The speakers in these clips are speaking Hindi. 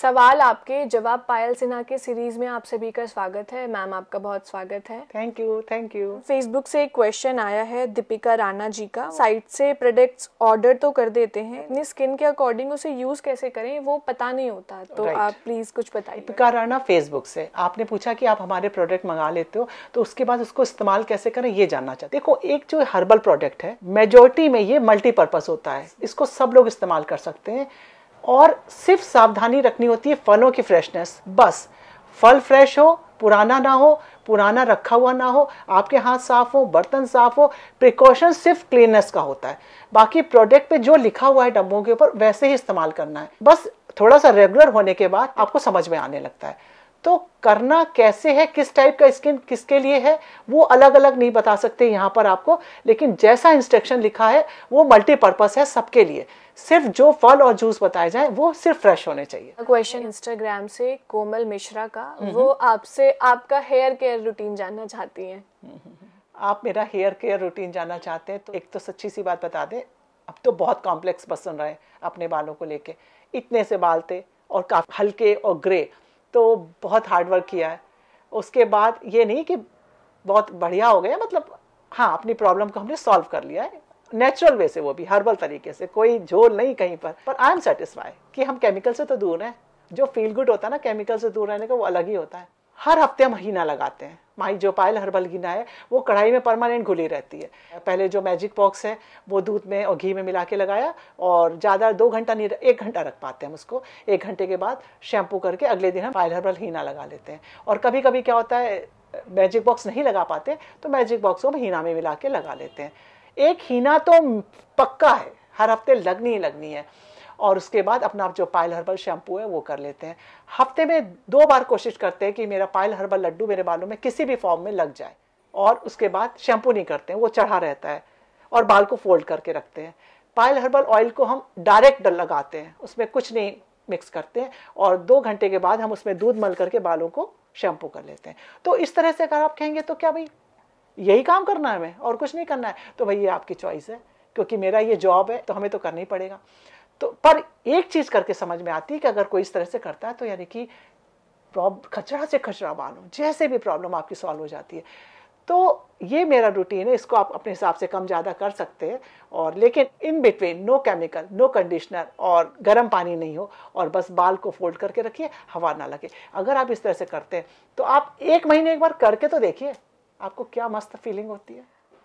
सवाल आपके जवाब पायल सिन्हा के सीरीज में आप सभी का स्वागत है मैम आपका बहुत स्वागत है thank you thank you Facebook से एक क्वेश्चन आया है दीपिका राणा जी का साइट से प्रोडक्ट्स ऑर्डर तो कर देते हैं अपनी स्किन के अकॉर्डिंग उसे यूज कैसे करें वो पता नहीं होता तो right. आप प्लीज कुछ बताइए दीपिका राणा फेसबुक से आपने पूछा की आप हमारे प्रोडक्ट मंगा लेते हो तो उसके बाद उसको इस्तेमाल कैसे करें ये जानना चाहते देखो एक जो हर्बल प्रोडक्ट है मेजोरिटी में ये मल्टीपर्पज होता है इसको सब लोग इस्तेमाल कर सकते हैं और सिर्फ सावधानी रखनी होती है फलों की फ्रेशनेस बस फल फ्रेश हो पुराना ना हो पुराना रखा हुआ ना हो आपके हाथ साफ हो बर्तन साफ हो प्रिकॉशन सिर्फ क्लीननेस का होता है बाकी प्रोडक्ट पे जो लिखा हुआ है डब्बों के ऊपर वैसे ही इस्तेमाल करना है बस थोड़ा सा रेगुलर होने के बाद आपको समझ में आने लगता है तो करना कैसे है किस टाइप का स्किन किसके लिए है वो अलग अलग नहीं बता सकते यहाँ पर आपको लेकिन जैसा इंस्ट्रक्शन लिखा है वो मल्टीपर्पज़ है सबके लिए सिर्फ जो फल और जूस बताए जाए वो सिर्फ फ्रेश होने चाहिए क्वेश्चन इंस्टाग्राम से कोमल मिश्रा का हम्म वो हम्म। आपसे आपका हेयर केयर रूटीन जानना चाहती हैं हम्म आप मेरा हेयर केयर रूटीन जानना चाहते हैं तो एक तो सच्ची सी बात बता दें अब तो बहुत कॉम्प्लेक्स पसंद रहे अपने बालों को लेके इतने से बाल थे और काफ़ी हल्के और ग्रे तो बहुत हार्ड वर्क किया है उसके बाद ये नहीं कि बहुत बढ़िया हो गया मतलब हाँ अपनी प्रॉब्लम को हमने सॉल्व कर लिया है नेचुरल वे से वो भी हर्बल तरीके से कोई झोल नहीं कहीं पर पर आई एम सेटिस्फाई कि हम केमिकल से तो दूर हैं जो फील गुड होता है ना केमिकल से दूर रहने का वो अलग ही होता है हर हफ्ते हम महीना लगाते हैं माई जो पायल हर्बल घीना है वो कढ़ाई में परमानेंट घुली रहती है पहले जो मैजिक बॉक्स है वो दूध में और घी में मिला के लगाया और ज़्यादा दो घंटा नहीं एक घंटा रख पाते हैं उसको एक घंटे के बाद शैम्पू करके अगले दिन हम पायल हर्बल हीना लगा लेते हैं और कभी कभी क्या होता है मैजिक बॉक्स नहीं लगा पाते तो मैजिक बॉक्स को हम हीना में मिला के लगा लेते हैं एक हीना तो पक्का है हर हफ्ते लगनी ही लगनी है और उसके बाद अपना जो पायल हर्बल शैम्पू है वो कर लेते हैं हफ्ते में दो बार कोशिश करते हैं कि मेरा पायल हर्बल लड्डू मेरे बालों में किसी भी फॉर्म में लग जाए और उसके बाद शैम्पू नहीं करते हैं वो चढ़ा रहता है और बाल को फोल्ड करके रखते हैं पायल हर्बल ऑयल को हम डायरेक्ट लगाते हैं उसमें कुछ नहीं मिक्स करते हैं और दो घंटे के बाद हम उसमें दूध मल करके बालों को शैम्पू कर लेते हैं तो इस तरह से अगर आप कहेंगे तो क्या भाई यही काम करना है हमें और कुछ नहीं करना है तो भाई ये आपकी चॉइस है क्योंकि मेरा ये जॉब है तो हमें तो करना ही पड़ेगा तो पर एक चीज़ करके समझ में आती है कि अगर कोई इस तरह से करता है तो यानी कि खचरा से खचरा मानो जैसे भी प्रॉब्लम आपकी सॉल्व हो जाती है तो ये मेरा रूटीन है इसको आप अपने हिसाब से कम ज़्यादा कर सकते हैं और लेकिन in between no chemical no conditioner और गर्म पानी नहीं हो और बस बाल को फोल्ड करके रखिए हवा ना लगे अगर आप इस तरह से करते हैं तो आप एक महीने एक बार करके तो देखिए आपको क्या मस्त फीलिंग होती है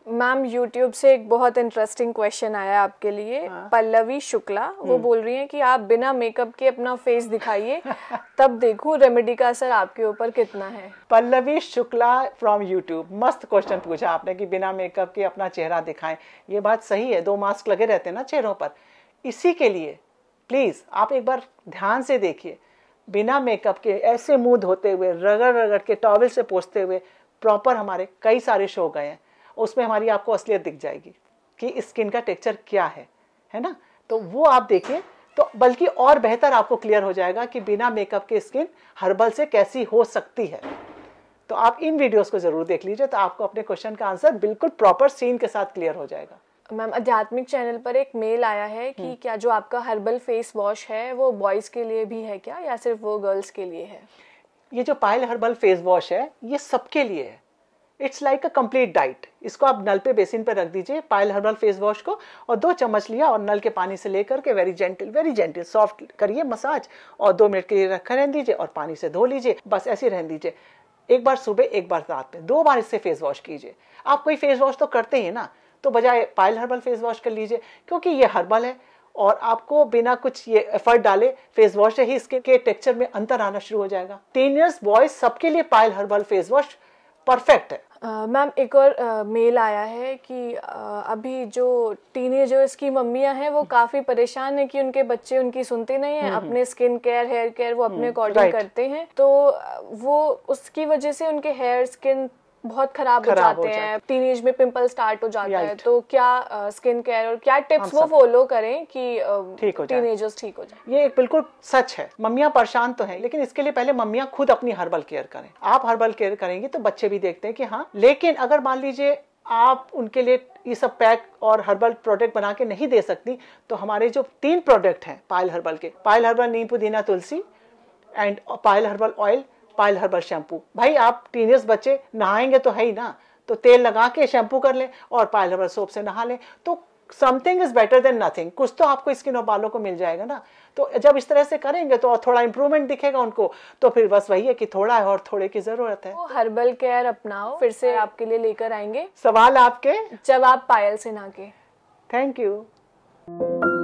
मैम यूट्यूब से एक बहुत इंटरेस्टिंग क्वेश्चन आया आपके लिए हाँ। पल्लवी शुक्ला वो हम्म। बोल रही हैं कि आप बिना मेकअप के अपना फेस दिखाइए तब देखू रेमेडी का असर आपके ऊपर कितना है पल्लवी शुक्ला फ्रॉम यूट्यूब मस्त क्वेश्चन पूछा आपने कि बिना मेकअप के अपना चेहरा दिखाएं ये बात सही है दो मास्क लगे रहते हैं ना चेहरों पर इसी के लिए प्लीज़ आप एक बार ध्यान से देखिए बिना मेकअप के ऐसे मुंह धोते हुए रगड़ रगड़ के टॉवल से पोसते हुए प्रॉपर हमारे कई सारे शो गए हैं उसमें हमारी आपको असलियत दिख जाएगी कि स्किन का टेक्चर क्या है है ना तो वो आप देखिए तो बल्कि और बेहतर आपको क्लियर हो जाएगा कि बिना मेकअप के स्किन हर्बल से कैसी हो सकती है तो आप इन वीडियोस को ज़रूर देख लीजिए तो आपको अपने क्वेश्चन का आंसर बिल्कुल प्रॉपर सीन के साथ क्लियर हो जाएगा मैम आध्यात्मिक चैनल पर एक मेल आया है कि हम्म। क्या जो आपका हर्बल फेस वॉश है वो बॉयज़ के लिए भी है क्या या सिर्फ वो गर्ल्स के लिए है ये जो पायल हर्बल फेस वॉश है ये सबके लिए है it's like a complete diet इसको आप नल पे बेसिन पे रख दीजिए पायल हर्बल फेस वॉश को और दो चम्मच लिया और नल के पानी से लेकर के very gentle very gentle soft करिए मसाज और दो मिनट के लिए रख रहने दीजिए और पानी से धो लीजिए बस ऐसे रहने दीजिए एक बार सुबह एक बार रात में दो बार इससे फेस वॉश कीजिए आप कोई फेस वॉश तो करते हैं ना तो बजाय पायल हर्बल फेस वॉश कर लीजिए क्योंकि ये हर्बल है और आपको बिना कुछ ये एफर्ट डाले फेस वॉश से ही इसके के टेक्सचर में अंतर आना शुरू हो जाएगा टीनियर्स बॉयज सबके लिए Payal herbal face wash perfect है मैम एक और मेल आया है कि अभी जो टीनेजर्स की मम्मियाँ हैं वो हम्म। काफ़ी परेशान है कि उनके बच्चे उनकी सुनते नहीं हैं हम्म, हम्म। अपने स्किन केयर हेयर केयर वो अपने अकॉर्डिंग करते हैं तो वो उसकी वजह से उनके हेयर स्किन बहुत खराब, हो जाते हैं टीन एज में पिंपल स्टार्ट हो जाता है तो क्या स्किन uh, केयर और क्या टिप्स वो फॉलो करें कि टीन uh, एजर्स ठीक हो जाए ये बिल्कुल सच है मम्मियाँ परेशान तो है लेकिन इसके लिए पहले मम्मियाँ खुद अपनी हर्बल केयर करें आप हर्बल केयर करेंगी तो बच्चे भी देखते हैं कि हाँ लेकिन अगर मान लीजिए आप उनके लिए ये सब पैक और हर्बल प्रोडक्ट बना के नहीं दे सकती तो हमारे जो तीन प्रोडक्ट हैं पायल हर्बल के पायल herbal Neem Pudina Tulsi and Payal herbal oil Payal herbal shampoo भाई आप टीनर्स बच्चे नहाएंगे तो है ही ना तो तेल लगा के शैम्पू कर लें और पायल हर्बल सोप से नहा लें तो something is better then nothing कुछ तो आपको स्किन और बालों को मिल जाएगा ना तो जब इस तरह से करेंगे तो और थोड़ा इंप्रूवमेंट दिखेगा उनको तो फिर बस वही है कि थोड़ा है और थोड़े की जरूरत है हर्बल केयर अपनाओ फिर से आपके लिए लेकर आएंगे सवाल आपके जब आप पायल से ना के थैंक यू